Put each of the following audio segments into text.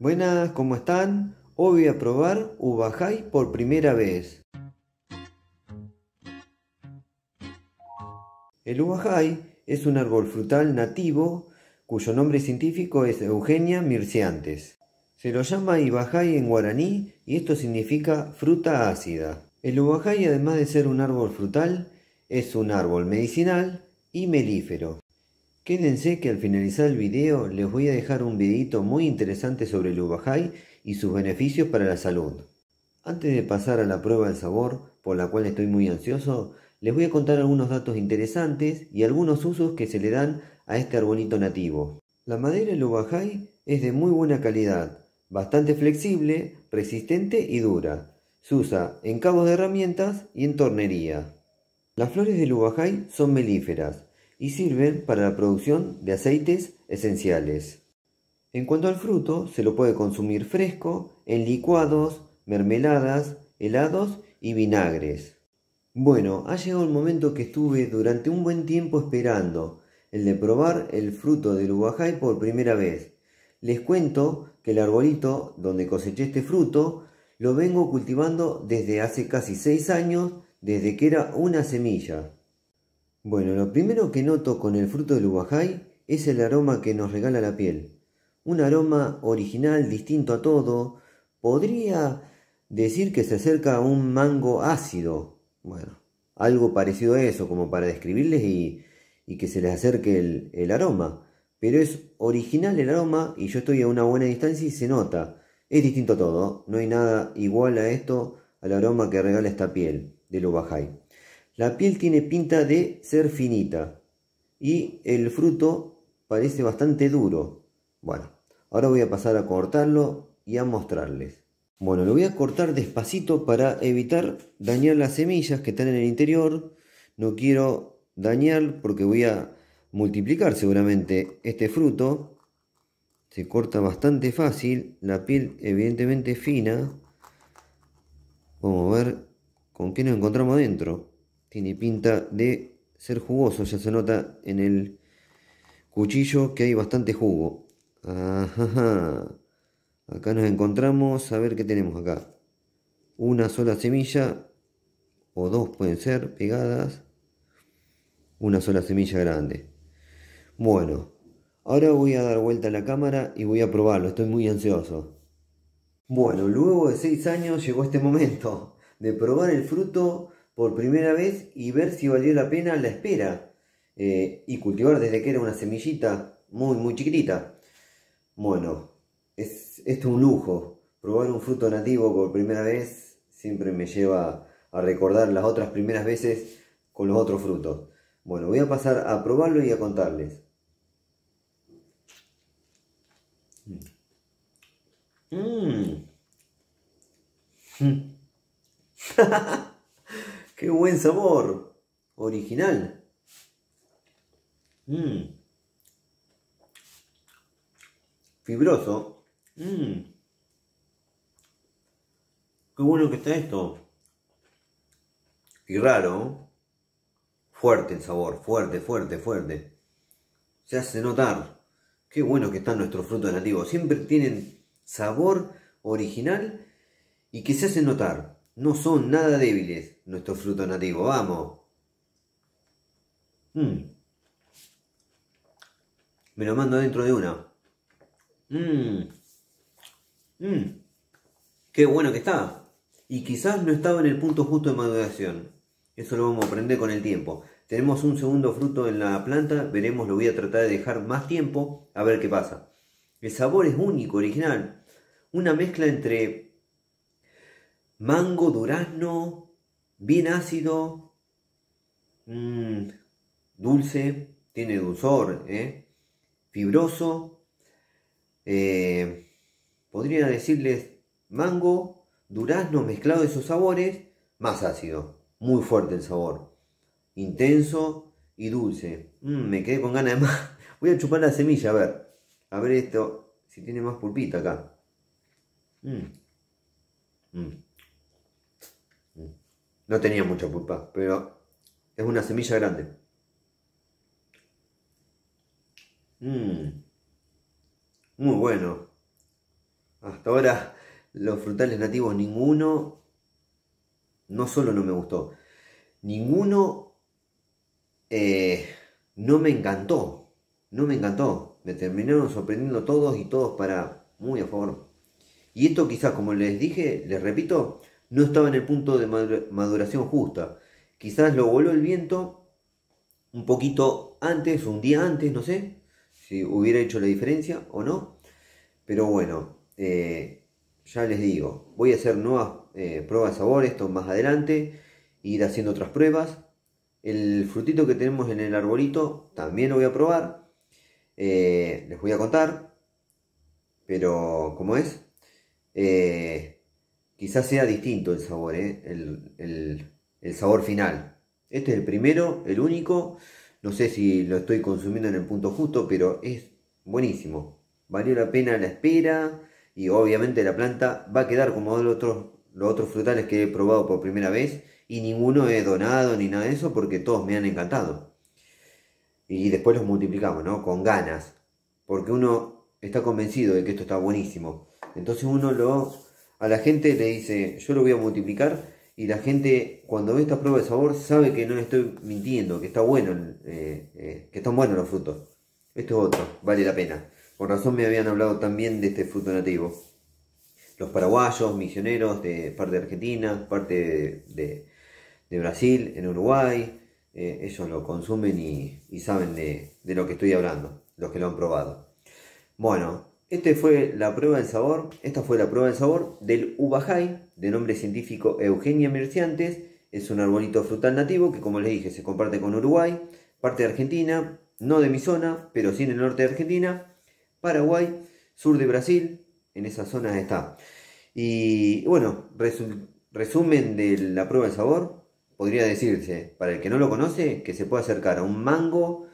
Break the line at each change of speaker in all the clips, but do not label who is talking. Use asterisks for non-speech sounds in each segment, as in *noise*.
Buenas, ¿cómo están? Hoy voy a probar Ubajay por primera vez. El Ubajay es un árbol frutal nativo cuyo nombre científico es Eugenia mirciantes. Se lo llama jai en guaraní y esto significa fruta ácida. El Ubajay, además de ser un árbol frutal, es un árbol medicinal y melífero. Quédense que al finalizar el video les voy a dejar un videito muy interesante sobre el Ubajay y sus beneficios para la salud. Antes de pasar a la prueba del sabor, por la cual estoy muy ansioso, les voy a contar algunos datos interesantes y algunos usos que se le dan a este arbolito nativo. La madera del Ubajay es de muy buena calidad, bastante flexible, resistente y dura. Se usa en cabos de herramientas y en tornería. Las flores del Ubajay son melíferas, y sirven para la producción de aceites esenciales. En cuanto al fruto, se lo puede consumir fresco en licuados, mermeladas, helados y vinagres. Bueno, ha llegado el momento que estuve durante un buen tiempo esperando, el de probar el fruto del Uruguay por primera vez. Les cuento que el arbolito donde coseché este fruto lo vengo cultivando desde hace casi 6 años, desde que era una semilla. Bueno, lo primero que noto con el fruto del ubajay es el aroma que nos regala la piel. Un aroma original, distinto a todo. Podría decir que se acerca a un mango ácido. Bueno, algo parecido a eso, como para describirles y, que se les acerque el, el aroma. Pero es original el aroma y yo estoy a una buena distancia y se nota. Es distinto a todo. No hay nada igual a esto, al aroma que regala esta piel del ubajay. La piel tiene pinta de ser finita y el fruto parece bastante duro. Bueno, ahora voy a pasar a cortarlo y a mostrarles. Bueno, lo voy a cortar despacito para evitar dañar las semillas que están en el interior. No quiero dañar porque voy a multiplicar seguramente este fruto. Se corta bastante fácil, la piel evidentemente fina. Vamos a ver con qué nos encontramos dentro. Tiene pinta de ser jugoso, ya se nota en el cuchillo que hay bastante jugo. Ajá. Acá nos encontramos, a ver qué tenemos acá. Una sola semilla, o dos pueden ser, pegadas. Una sola semilla grande. Bueno, ahora voy a dar vuelta a la cámara y voy a probarlo, estoy muy ansioso. Bueno, luego de seis años llegó este momento de probar el fruto por primera vez y ver si valió la pena la espera eh, y cultivar desde que era una semillita muy, muy chiquitita. Bueno, es, esto es un lujo. Probar un fruto nativo por primera vez siempre me lleva a recordar las otras primeras veces con los otros frutos. Bueno, voy a pasar a probarlo y a contarles. Mmm. *laughs* *laughs* ¡Qué buen sabor! Original. Mm. Fibroso. Mm. Qué bueno que está esto. Y raro. Fuerte el sabor, fuerte, fuerte, fuerte. Se hace notar. Qué bueno que están nuestros frutos nativos. Siempre tienen sabor original y que se hace notar. No son nada débiles nuestros frutos nativos, vamos. Mm. Me lo mando dentro de una. Mmm. Qué bueno que está. Y quizás no estaba en el punto justo de maduración. Eso lo vamos a aprender con el tiempo. Tenemos un segundo fruto en la planta, veremos, lo voy a tratar de dejar más tiempo, a ver qué pasa. El sabor es único, original. Una mezcla entre mango, durazno, bien ácido, mm, dulce, tiene dulzor, eh, fibroso. Eh, podría decirles mango, durazno mezclado de esos sabores, más ácido, muy fuerte el sabor, intenso y dulce. Mm, me quedé con ganas de más. *laughs* Voy a chupar la semilla, a ver. A ver esto, si tiene más pulpita acá. Mm, no tenía mucha pulpa, pero es una semilla grande. Mmm. Muy bueno. Hasta ahora los frutales nativos ninguno, no solo no me gustó, ninguno eh, no me encantó. No me encantó. Me terminaron sorprendiendo todos y todos para muy a favor. Y esto quizás, como les dije, les repito, no estaba en el punto de maduración justa. Quizás lo voló el viento un poquito antes, un día antes, no sé si hubiera hecho la diferencia o no. Pero bueno, eh, ya les digo, voy a hacer nuevas eh, pruebas de sabor, esto más adelante, ir haciendo otras pruebas. El frutito que tenemos en el arbolito también lo voy a probar. Eh, les voy a contar. Pero, ¿cómo es? Quizás sea distinto el sabor, ¿eh? el, sabor final. Este es el primero, el único. No sé si lo estoy consumiendo en el punto justo, pero es buenísimo. Valió la pena la espera y obviamente la planta va a quedar como otros, los otros frutales que he probado por primera vez y ninguno he donado ni nada de eso porque todos me han encantado. Y después los multiplicamos, ¿no? Con ganas. Porque uno está convencido de que esto está buenísimo. Entonces uno lo a la gente le dice, yo lo voy a multiplicar y la gente cuando ve esta prueba de sabor sabe que no estoy mintiendo, que está bueno, eh, eh, que están buenos los frutos. Esto es otro, vale la pena. Por razón me habían hablado también de este fruto nativo. Los paraguayos, misioneros de parte de Argentina, parte de, Brasil, en Uruguay, eh, ellos lo consumen y, saben de, de lo que estoy hablando, los que lo han probado. Bueno, este fue la prueba sabor, esta fue la prueba de sabor del ubajay, de nombre científico Eugenia Merciantes. Es un arbolito frutal nativo que, como les dije, se comparte con Uruguay, parte de Argentina, no de mi zona, pero sí en el norte de Argentina, Paraguay, sur de Brasil, en esas zonas está. Y bueno, resumen de la prueba de sabor, podría decirse, para el que no lo conoce, que se puede acercar a un mango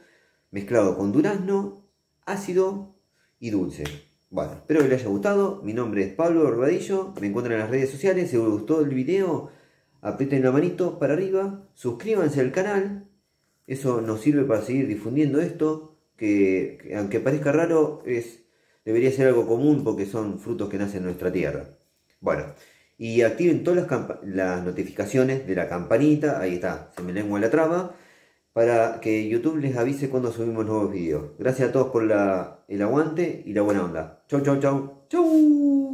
mezclado con durazno, ácido y dulce. Bueno, espero que les haya gustado. Mi nombre es Pablo Orbadillo. Me encuentran en las redes sociales. Si les gustó el video, aprieten la manito para arriba. Suscríbanse al canal. Eso nos sirve para seguir difundiendo esto. Que, aunque parezca raro, es, debería ser algo común porque son frutos que nacen en nuestra tierra. Bueno, y activen todas las, las notificaciones de la campanita. Ahí está, se me lengua la traba para que YouTube les avise cuando subimos nuevos videos. Gracias a todos por el aguante y la buena onda. Chau, chau, chau. Chau.